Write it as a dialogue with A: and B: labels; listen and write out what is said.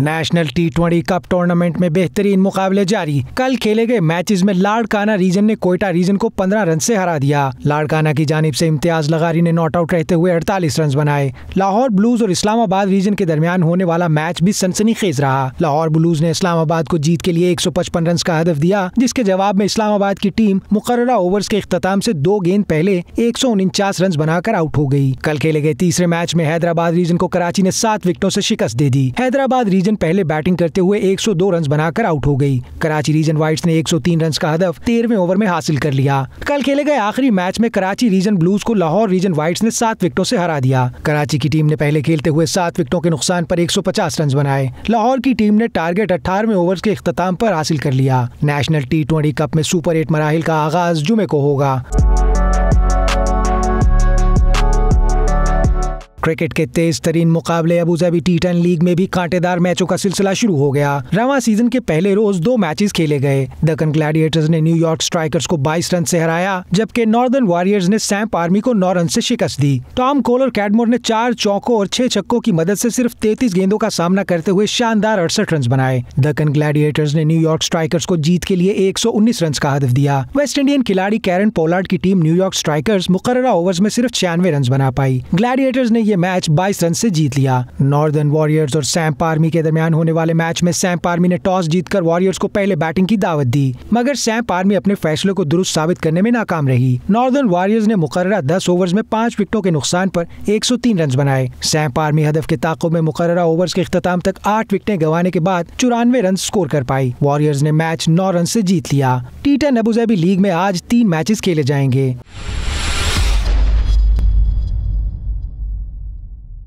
A: national T twenty cup tournament में बेहतरीन मुकाबले जारी कल खेले गए मैचेस में लाड़काना रीजन ने कोयटा रीजन को 15 रन से हरा दिया लाड़काना की जानब से इम्तियाज लगारी ने नॉट आउट रहते हुए 48 रन बनाए लाहौर ब्लूज और इस्लामाबाद रीजन के दरमियान होने वाला मैच भी सनसनी खेज रहा लाहौर ब्लूज ने इस्लामाबाद को जीत के लिए एक सौ पचपन रन का हदफ दिया जिसके जवाब में इस्लामाबाद की टीम मुकर्रा ओवर्स के अख्ताम ऐसी दो गेंद पहले एक सौ उनचास रन बनाकर आउट हो गई कल खेले गए तीसरे मैच में हैदराबाद रीजन को कराची ने सात विकेटों से शिकस्त दे दी हैदराबाद रीजन रीजन पहले बैटिंग करते हुए 102 रन बनाकर आउट हो गई कराची रीजन व्हाइट्स ने 103 रन का हदफ तेरहवें ओवर में हासिल कर लिया कल खेले गए आखिरी मैच में कराची रीजन ब्लूज को लाहौर रीजन व्हाइट्स ने सात विकेटों से हरा दिया कराची की टीम ने पहले खेलते हुए सात विकेटों के नुकसान पर 150 रन बनाए लाहौर की टीम ने टारगेट अठारहवें ओवर के अख्ताम पर हासिल कर लिया नेशनल टी कप में सुपर एट मराहल का आगाज जुमे को होगा क्रिकेट के तेज तरीन मुकाबले अबूजहबी टी टेन लीग में भी कांटेदार मैचों का सिलसिला शुरू हो गया रवा सीजन के पहले रोज दो मैचेस खेले गए दकन ग्लैडिएटर्स ने न्यूयॉर्क स्ट्राइकर्स को 22 रन से हराया जबकि नॉर्दर्न वॉरियर्स ने सैम्प आर्मी को नौ रन से शिकस्त दी टॉम कोलर कैडमोर ने चार चौकों और छह छक्कों की मदद से सिर्फ तैतीस गेंदों का सामना करते हुए शानदार अड़सठ रन बनाए दकन ग्लैडिएटर्स ने न्यूयॉर्क स्ट्राइकर्स को जीत के लिए एक रन का हदफ दिया वेस्ट इंडियन खिलाड़ी कैरन पोलार्ड की टीम न्यूयॉर्क स्ट्राइकर्स मुकर्रा ओवर्स में सिर्फ छियानवे रन बना पाई ग्लैडिएटर्स ने यह मैच 22 रन से जीत लिया नॉर्दर्न वॉरियर्स और सैम्प आर्मी के दरमियान होने वाले मैच में सैम आर्मी ने टॉस जीतकर वॉरियर्स को पहले बैटिंग की दावत दी मगर सैम आर्मी अपने फैसले को दुरुस्त साबित करने में नाकाम रही नॉर्दर्न वॉरियर्स ने मुकर्रा दस ओवर में पांच विकेटों के नुकसान पर एक रन बनाए सैम आर्मी हदफ के ताकों में मुकर्रा ओवर के अख्ताम तक आठ विकेटें गंवाने के बाद चौरानवे रन स्कोर कर पाई वॉरियर्स ने मैच नौ रन से जीत लिया टीटा टेन लीग में आज तीन मैचेस खेले जाएंगे